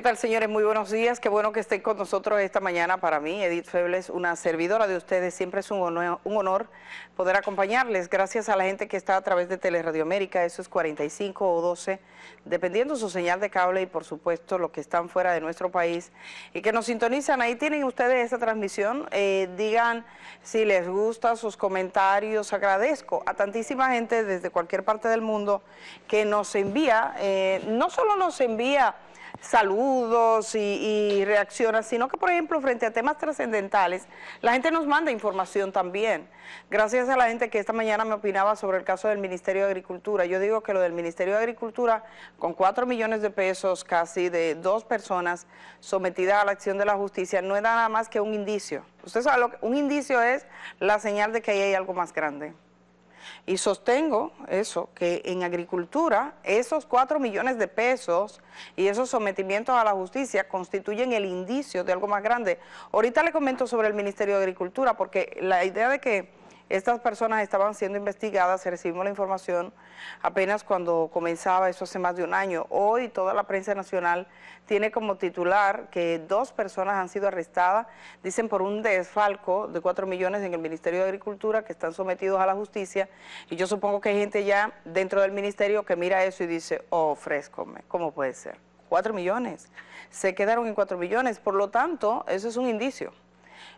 ¿Qué tal, señores? Muy buenos días. Qué bueno que estén con nosotros esta mañana. Para mí, Edith Febles, una servidora de ustedes, siempre es un honor, poder acompañarles. Gracias a la gente que está a través de Teleradio América, eso es 45 o 12, dependiendo su señal de cable y, por supuesto, los que están fuera de nuestro país y que nos sintonizan. Ahí tienen ustedes esta transmisión. Eh, digan si les gusta sus comentarios. Agradezco a tantísima gente desde cualquier parte del mundo que nos envía, eh, no solo nos envía saludos y, y reacciones, sino que, por ejemplo, frente a temas trascendentales, la gente nos manda información también. Gracias a la gente que esta mañana me opinaba sobre el caso del Ministerio de Agricultura. Yo digo que lo del Ministerio de Agricultura, con cuatro millones de pesos casi de dos personas sometidas a la acción de la justicia, no es nada más que un indicio. Usted sabe, lo que, un indicio es la señal de que ahí hay algo más grande. Y sostengo eso, que en agricultura esos 4 millones de pesos y esos sometimientos a la justicia constituyen el indicio de algo más grande. Ahorita le comento sobre el Ministerio de Agricultura, porque la idea de que estas personas estaban siendo investigadas, recibimos la información apenas cuando comenzaba eso hace más de un año. Hoy toda la prensa nacional tiene como titular que dos personas han sido arrestadas, dicen por un desfalco de cuatro millones en el Ministerio de Agricultura que están sometidos a la justicia y yo supongo que hay gente ya dentro del ministerio que mira eso y dice, oh, frescome, ¿cómo puede ser? Cuatro millones, se quedaron en cuatro millones, por lo tanto, eso es un indicio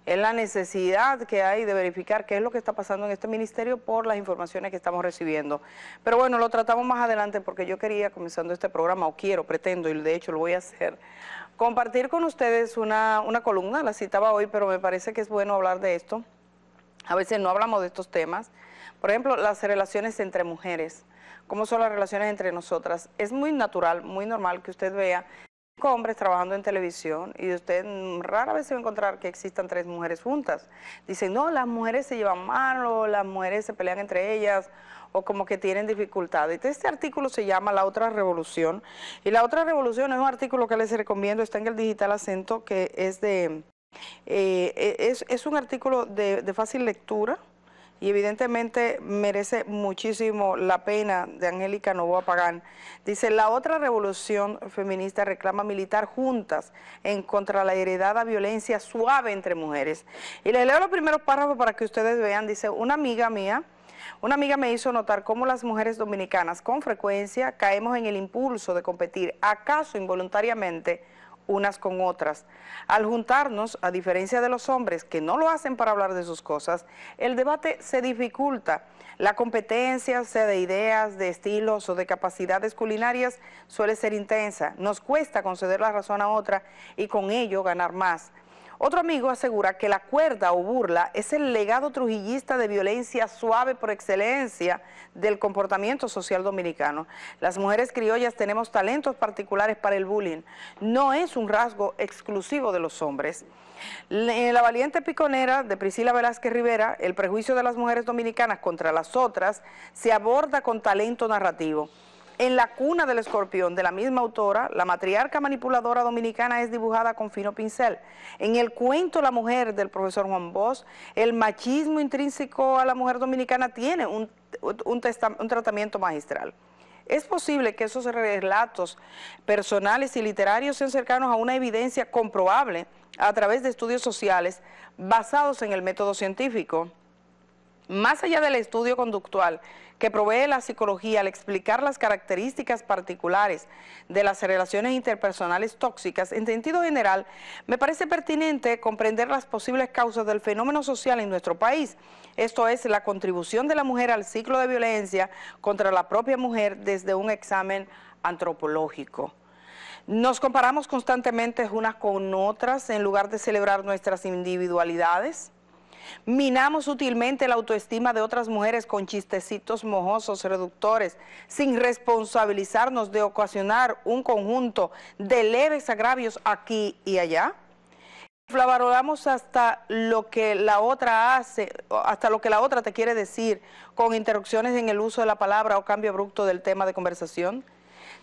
es la necesidad que hay de verificar qué es lo que está pasando en este ministerio por las informaciones que estamos recibiendo. Pero bueno, lo tratamos más adelante porque yo quería, comenzando este programa, o quiero, pretendo, y de hecho lo voy a hacer, compartir con ustedes una, una columna, la citaba hoy, pero me parece que es bueno hablar de esto. A veces no hablamos de estos temas. Por ejemplo, las relaciones entre mujeres, cómo son las relaciones entre nosotras. Es muy natural, muy normal que usted vea hombres trabajando en televisión y usted rara vez se va a encontrar que existan tres mujeres juntas. Dicen, no, las mujeres se llevan mal o las mujeres se pelean entre ellas o como que tienen dificultades. Este artículo se llama La Otra Revolución y La Otra Revolución es un artículo que les recomiendo, está en el Digital Acento, que es de... Eh, e, es, un artículo de fácil lectura, y evidentemente merece muchísimo la pena de Angélica Novoa Pagán. Dice, la otra revolución feminista reclama militar juntas en contra de la heredada violencia suave entre mujeres. Y les leo los primeros párrafos para que ustedes vean. Dice, una amiga mía, una amiga me hizo notar cómo las mujeres dominicanas con frecuencia caemos en el impulso de competir, acaso involuntariamente, unas con otras. Al juntarnos, a diferencia de los hombres que no lo hacen para hablar de sus cosas, el debate se dificulta. La competencia, sea de ideas, de estilos o de capacidades culinarias, suele ser intensa. Nos cuesta conceder la razón a otra y con ello ganar más. Otro amigo asegura que la cuerda o burla es el legado trujillista de violencia suave por excelencia del comportamiento social dominicano. Las mujeres criollas tenemos talentos particulares para el bullying. No es un rasgo exclusivo de los hombres. En eh, la valiente piconera de Priscila Velázquez Rivera, el prejuicio de las mujeres dominicanas contra las otras se aborda con talento narrativo. En La cuna del escorpión, de la misma autora, la matriarca manipuladora dominicana es dibujada con fino pincel. En el cuento La mujer, del profesor Juan Bosch, el machismo intrínseco a la mujer dominicana tiene un, un tratamiento magistral. Es posible que esos relatos personales y literarios sean cercanos a una evidencia comprobable a través de estudios sociales basados en el método científico más allá del estudio conductual que provee la psicología al explicar las características particulares de las relaciones interpersonales tóxicas, en sentido general, me parece pertinente comprender las posibles causas del fenómeno social en nuestro país, esto es, la contribución de la mujer al ciclo de violencia contra la propia mujer desde un examen antropológico. Nos comparamos constantemente unas con otras en lugar de celebrar nuestras individualidades, Minamos sutilmente la autoestima de otras mujeres con chistecitos mojosos, reductores, sin responsabilizarnos de ocasionar un conjunto de leves agravios aquí y allá. Flavarolamos hasta lo que la otra hace, hasta lo que la otra te quiere decir, con interrupciones en el uso de la palabra o cambio abrupto del tema de conversación.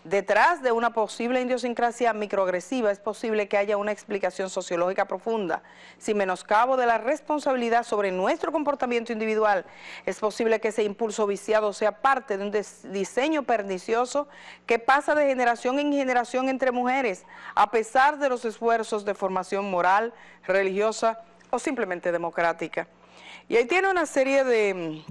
Detrás de una posible idiosincrasia microagresiva es posible que haya una explicación sociológica profunda. Sin menoscabo de la responsabilidad sobre nuestro comportamiento individual, es posible que ese impulso viciado sea parte de un diseño pernicioso que pasa de generación en generación entre mujeres, a pesar de los esfuerzos de formación moral, religiosa o simplemente democrática. Y ahí tiene una serie de,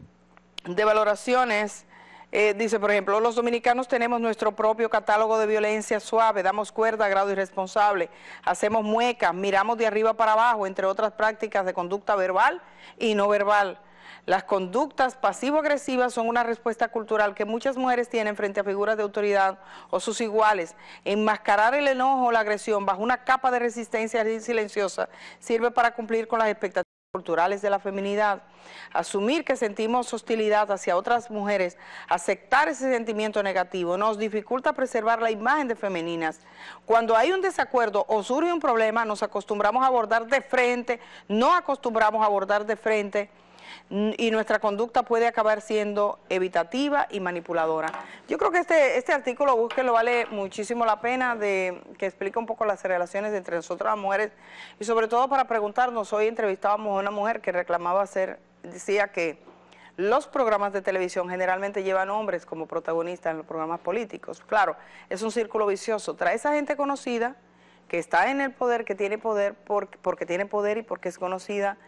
de valoraciones eh, dice, por ejemplo, los dominicanos tenemos nuestro propio catálogo de violencia suave, damos cuerda a grado irresponsable, hacemos muecas, miramos de arriba para abajo, entre otras prácticas de conducta verbal y no verbal. Las conductas pasivo-agresivas son una respuesta cultural que muchas mujeres tienen frente a figuras de autoridad o sus iguales. Enmascarar el enojo o la agresión bajo una capa de resistencia silenciosa sirve para cumplir con las expectativas culturales de la feminidad, asumir que sentimos hostilidad hacia otras mujeres, aceptar ese sentimiento negativo, nos dificulta preservar la imagen de femeninas. Cuando hay un desacuerdo o surge un problema, nos acostumbramos a abordar de frente, no acostumbramos a abordar de frente y nuestra conducta puede acabar siendo evitativa y manipuladora. Yo creo que este, este artículo, lo vale muchísimo la pena de que explique un poco las relaciones entre nosotras las mujeres y sobre todo para preguntarnos, hoy entrevistábamos a una mujer que reclamaba ser, decía que los programas de televisión generalmente llevan hombres como protagonistas en los programas políticos. Claro, es un círculo vicioso, trae esa gente conocida que está en el poder, que tiene poder porque, porque tiene poder y porque es conocida,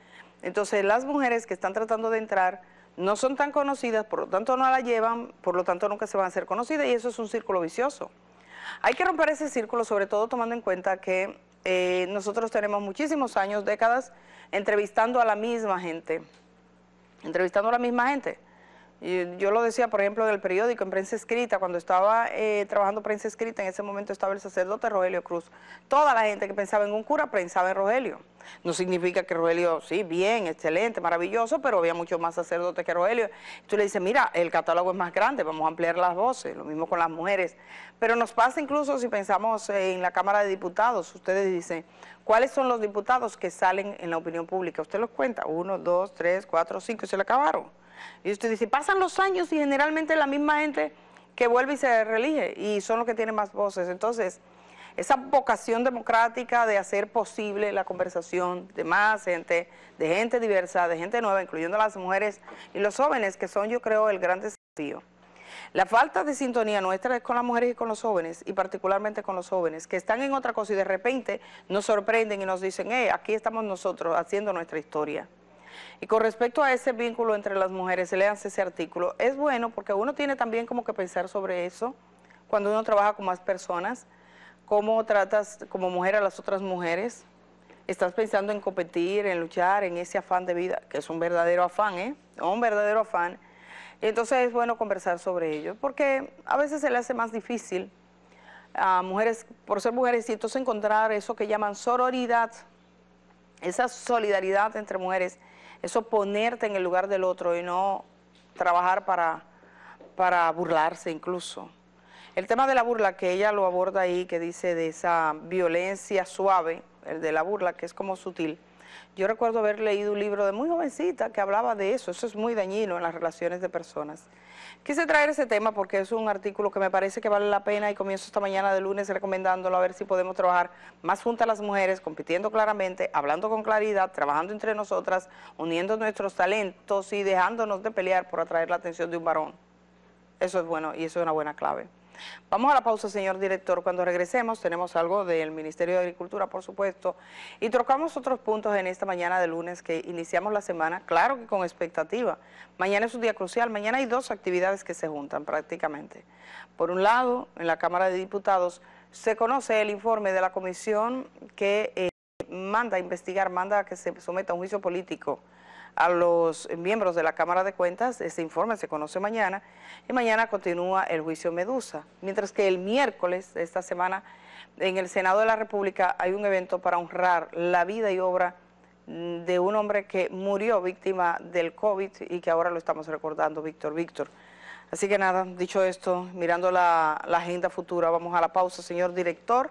entonces las mujeres que están tratando de entrar no son tan conocidas, por lo tanto no la llevan, por lo tanto nunca se van a ser conocidas y eso es un círculo vicioso. Hay que romper ese círculo, sobre todo tomando en cuenta que eh, nosotros tenemos muchísimos años, décadas, entrevistando a la misma gente, entrevistando a la misma gente. Yo, lo decía, por ejemplo, en el periódico, en prensa escrita, cuando estaba eh, trabajando prensa escrita, en ese momento estaba el sacerdote Rogelio Cruz. Toda la gente que pensaba en un cura pensaba en Rogelio. No significa que Rogelio, sí, bien, excelente, maravilloso, pero había muchos más sacerdotes que Rogelio. Tú le dices, mira, el catálogo es más grande, vamos a ampliar las voces, lo mismo con las mujeres. Pero nos pasa incluso si pensamos eh, en la Cámara de Diputados, ustedes dicen, ¿cuáles son los diputados que salen en la opinión pública? Usted los cuenta, uno, dos, tres, cuatro, cinco, y se le acabaron. Y usted dice, pasan los años y generalmente la misma gente que vuelve y se relige y son los que tienen más voces. Entonces, esa vocación democrática de hacer posible la conversación de más gente, de gente diversa, de gente nueva, incluyendo a las mujeres y los jóvenes, que son yo creo el gran desafío. La falta de sintonía nuestra es con las mujeres y con los jóvenes, y particularmente con los jóvenes, que están en otra cosa y de repente nos sorprenden y nos dicen, eh, aquí estamos nosotros haciendo nuestra historia. Y con respecto a ese vínculo entre las mujeres, lean ese artículo. Es bueno porque uno tiene también como que pensar sobre eso cuando uno trabaja con más personas, cómo tratas como mujer a las otras mujeres. Estás pensando en competir, en luchar, en ese afán de vida, que es un verdadero afán, ¿eh? Un verdadero afán. Y entonces es bueno conversar sobre ello, porque a veces se le hace más difícil a mujeres, por ser mujeres, y entonces encontrar eso que llaman sororidad, esa solidaridad entre mujeres eso ponerte en el lugar del otro y no trabajar para, para burlarse incluso. El tema de la burla, que ella lo aborda ahí, que dice de esa violencia suave, el de la burla, que es como sutil, yo recuerdo haber leído un libro de muy jovencita que hablaba de eso, eso es muy dañino en las relaciones de personas. Quise traer ese tema porque es un artículo que me parece que vale la pena y comienzo esta mañana de lunes recomendándolo a ver si podemos trabajar más juntas las mujeres, compitiendo claramente, hablando con claridad, trabajando entre nosotras, uniendo nuestros talentos y dejándonos de pelear por atraer la atención de un varón. Eso es bueno y eso es una buena clave. Vamos a la pausa, señor director. Cuando regresemos tenemos algo del Ministerio de Agricultura, por supuesto, y trocamos otros puntos en esta mañana de lunes que iniciamos la semana, claro que con expectativa. Mañana es un día crucial, mañana hay dos actividades que se juntan prácticamente. Por un lado, en la Cámara de Diputados se conoce el informe de la comisión que eh, manda a investigar, manda a que se someta a un juicio político a los miembros de la Cámara de Cuentas. Este informe se conoce mañana y mañana continúa el juicio Medusa. Mientras que el miércoles de esta semana en el Senado de la República hay un evento para honrar la vida y obra de un hombre que murió víctima del COVID y que ahora lo estamos recordando, Víctor Víctor. Así que nada, dicho esto, mirando la, la agenda futura, vamos a la pausa, señor director,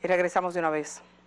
y regresamos de una vez.